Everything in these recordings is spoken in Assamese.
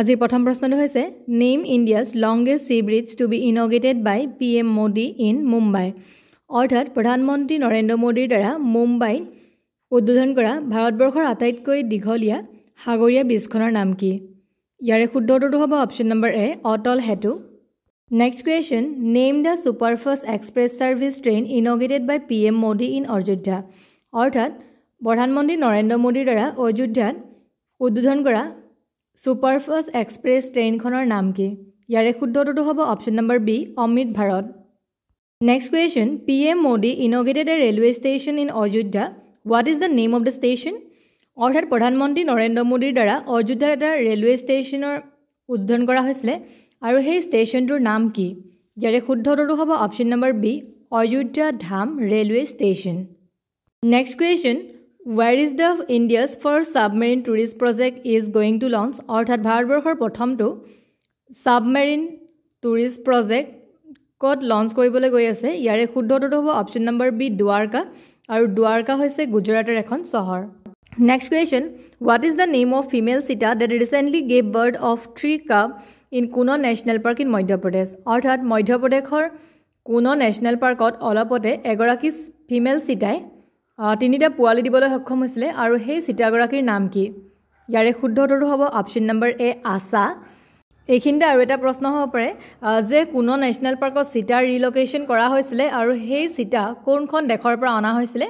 আজিৰ প্ৰথম প্ৰশ্নটো হৈছে name India's longest sea bridge to be inaugurated by P M Modi in Mumbai অৰ্থাৎ প্ৰধানমন্ত্ৰী নৰেন্দ্ৰ মোদীৰ দ্বাৰা মুম্বাইত উদ্বোধন কৰা ভাৰতবৰ্ষৰ আটাইতকৈ দীঘলীয়া সাগৰীয়া ব্ৰিজখনৰ নাম কি ইয়াৰে শুদ্ধ উত্তৰটো হ'ব option number A Atal Setu next question name the superfast express service train inaugurated by P M Modi in Ayodhya অৰ্থাৎ প্ৰধানমন্ত্ৰী নৰেন্দ্ৰ মোদীৰ দ্বাৰা অযোধ্যাত উদ্বোধন কৰা ছুপাৰফাষ্ট এক্সপ্ৰেছ ট্ৰেইনখনৰ নাম কি ইয়াৰে শুদ্ধটোতো হ'ব option number B Amrit Bharat next question P M Modi inaugurated a railway station in Ayodhya what is the name of the station অৰ্থাৎ প্ৰধানমন্ত্ৰী নৰেন্দ্ৰ মোদীৰ দ্বাৰা অযোধ্যাৰ এটা ৰেলৱে ষ্টেচনৰ উদ্বোধন কৰা হৈছিলে আৰু সেই ষ্টেচনটোৰ নাম কি ইয়াৰে শুদ্ধটোতো হ'ব option number B Ayodhya Dham railway station next question where is the India's for submarine tourist project is going to launch অৰ্থাৎ ভাৰতবৰ্ষৰ প্ৰথমটো ছাবমেৰিন টুৰিষ্ট প্ৰজেক্ট ক'ত লঞ্চ কৰিবলৈ গৈ আছে ইয়াৰে শুদ্ধটো হ'ব অপশ্যন নম্বৰ বি দুৱাৰকা আৰু দুৱাৰকা হৈছে গুজৰাটৰ এখন চহৰ next question what is the name of female cheetah that recently gave birth of three cub in Kuno national park in Madhya Pradesh অৰ্থাৎ মধ্যপ্ৰদেশৰ কোনো নেশ্যনেল পাৰ্কত অলপতে এগৰাকী ফিমেল চিটাই তিনিটা পোৱালি দিবলৈ সক্ষম হৈছিলে আৰু সেই চিতাগৰাকীৰ নাম কি ইয়াৰে শুদ্ধ উত্তৰটো হ'ব অপশ্যন নম্বৰ এ আশা এইখিনিতে আৰু এটা প্ৰশ্ন হ'ব পাৰে যে কোনো নেশ্যনেল পাৰ্কত চিতা ৰিলকেশ্যন কৰা হৈছিলে আৰু সেই চিতা কোনখন দেশৰ পৰা অনা হৈছিলে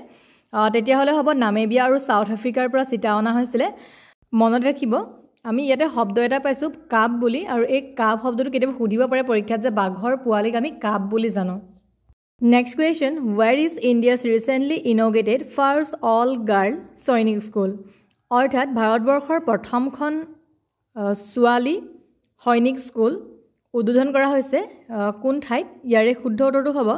তেতিয়াহ'লে হ'ব নামেবিয়া আৰু ছাউথ আফ্ৰিকাৰ পৰা চিতা অনা হৈছিলে মনত ৰাখিব আমি ইয়াতে শব্দ এটা পাইছোঁ কাপ বুলি আৰু এই কাপ শব্দটো কেতিয়াবা সুধিব পাৰে পৰীক্ষাত যে বাঘৰ পোৱালিক আমি কাপ বুলি জানো Next question Where is India's recently inaugurated first all girl Soinik school? অৰ্থাৎ ভাৰতবৰ্ষৰ প্ৰথমখন ছোৱালী সৈনিক স্কুল উদ্বোধন কৰা হৈছে কোন ঠাইত ইয়াৰে শুদ্ধ উত্তৰটো হ'ব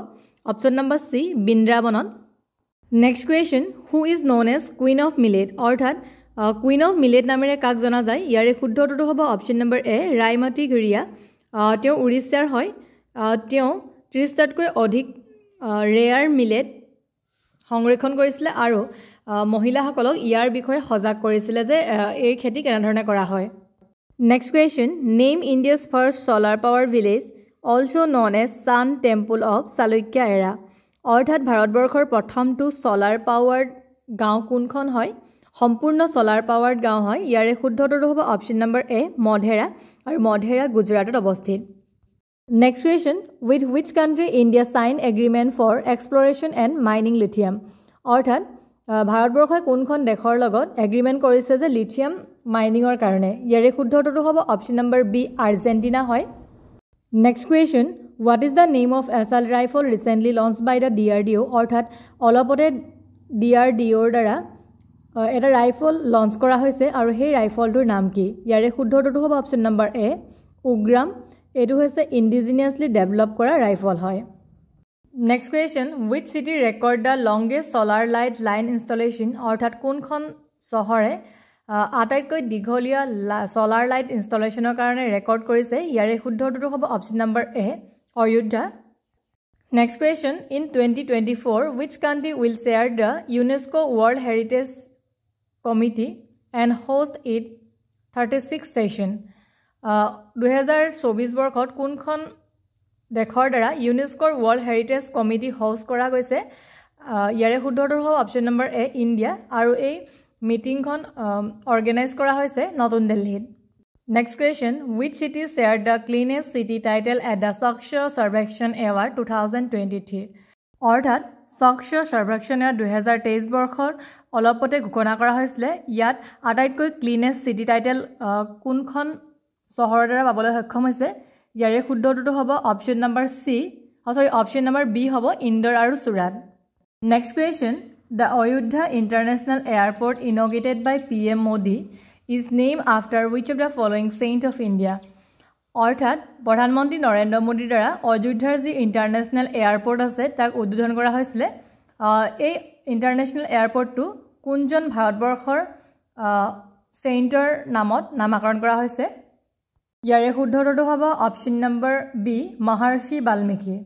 অপশ্যন নম্বৰ চি বৃন্দাবনত next question who is known as queen of millet অৰ্থাৎ কুইন অফ মিলেট নামেৰে কাক জনা যায় ইয়াৰে শুদ্ধ উত্তৰটো হ'ব অপশ্যন নম্বৰ এ ৰাইমাটি ঘূৰিয়া তেওঁ উৰিষ্যাৰ হয় তেওঁ ত্ৰিছটাতকৈ অধিক ৰেয়াৰ মিলেট সংৰক্ষণ কৰিছিলে আৰু মহিলাসকলক ইয়াৰ বিষয়ে সজাগ কৰিছিলে যে এই খেতি কেনেধৰণে কৰা হয় next question name India's first solar power village also' known as sun temple of Chalukya era অৰ্থাৎ ভাৰতবৰ্ষৰ প্ৰথমটো ছ'লাৰ পাৱাৰ গাঁও কোনখন হয় সম্পূৰ্ণ ছ'লাৰ পাৱাৰ গাঁও হয় ইয়াৰে শুদ্ধটো হ'ব অপশ্যন নম্বৰ এ মধেৰা আৰু মধেৰা গুজৰাটত অৱস্থিত next question with which country India sign agreement for exploration and mining lithium অৰ্থাৎ ভাৰতবৰ্ষই কোনখন দেশৰ লগত এগ্ৰিমেণ্ট কৰিছে যে লিথিয়াম মাইনিঙৰ কাৰণে ইয়াৰে শুদ্ধটোতো হ'ব অপশ্যন নম্বৰ বি আৰ্জেণ্টিনা হয় next question what is the name of assault rifle recently launch by the D R D O' অৰ্থাৎ অলপতে ডি আৰ ডি অ'ৰ দ্বাৰা এটা ৰাইফল লঞ্চ কৰা হৈছে আৰু সেই ৰাইফলটোৰ নাম কি ইয়াৰে শুদ্ধটোতো হ'ব অপশ্যন নম্বৰ এ উগ্ৰাম এইটো হৈছে ইণ্ডিজিনিয়াছলি ডেভেলপ কৰা ৰাইফল হয় next question with city record the longest solar light line installation অৰ্থাৎ কোনখন চহৰে আটাইতকৈ দীঘলীয়া চ'লাৰ লাইট ইনষ্টলেশ্যনৰ কাৰণে ৰেকৰ্ড কৰিছে ইয়াৰে শুদ্ধটো হ'ব option number A Ayodhya next question in twenty twenty four with country will share the UNESCO' world heritage committee and host it thirty six session দুহেজাৰ চৌবিছ বৰ্ষত কোনখন দেশৰ দ্বাৰা ইউনেস্কৰ ৱৰ্ল্ড হেৰিটেজ কমিটি হাউচ কৰা গৈছে ইয়াৰে শুদ্ধটো হ'ব অপশ্যন নম্বৰ এ ইণ্ডিয়া আৰু এই মিটিংখন অৰ্গেনাইজ কৰা হৈছে নতুন দিল্লীত next question with city share the cleanest city title at the স্বচ্ছ Survekshan award two thousand twenty three অৰ্থাৎ স্বচ্ছ চৰ্ভেক্ষণ এৱাৰ দুহেজাৰ তেইছ বৰ্ষত অলপতে ঘোষণা কৰা হৈছিলে ইয়াত আটাইতকৈ ক্লিনেষ্ট চিটি টাইটেল কোনখন চহৰৰ দ্বাৰা পাবলৈ সক্ষম হৈছে ইয়াৰে শুদ্ধটোতো হ'ব option number C sorry option number B হ'ব ইন্দোৰ আৰু Surat next question the Ayodhya international airport inaugurated by P M Modi is name after which of the following saint of India অৰ্থাৎ প্ৰধানমন্ত্ৰী নৰেন্দ্ৰ মোদীৰ দ্বাৰা অযোধ্যাৰ যি ইণ্টাৰনেশ্যনেল এয়াৰপৰ্ট আছে তাক উদ্বোধন কৰা হৈছিলে এই ইণ্টাৰনেশ্যনেল এয়াৰপৰ্টটো কোনজন ভাৰতবৰ্ষৰ ছেইণ্টৰ নামত নামাকৰণ কৰা হৈছে ইয়াৰে শুদ্ধ হ'ব option number B Maharshi Valmiki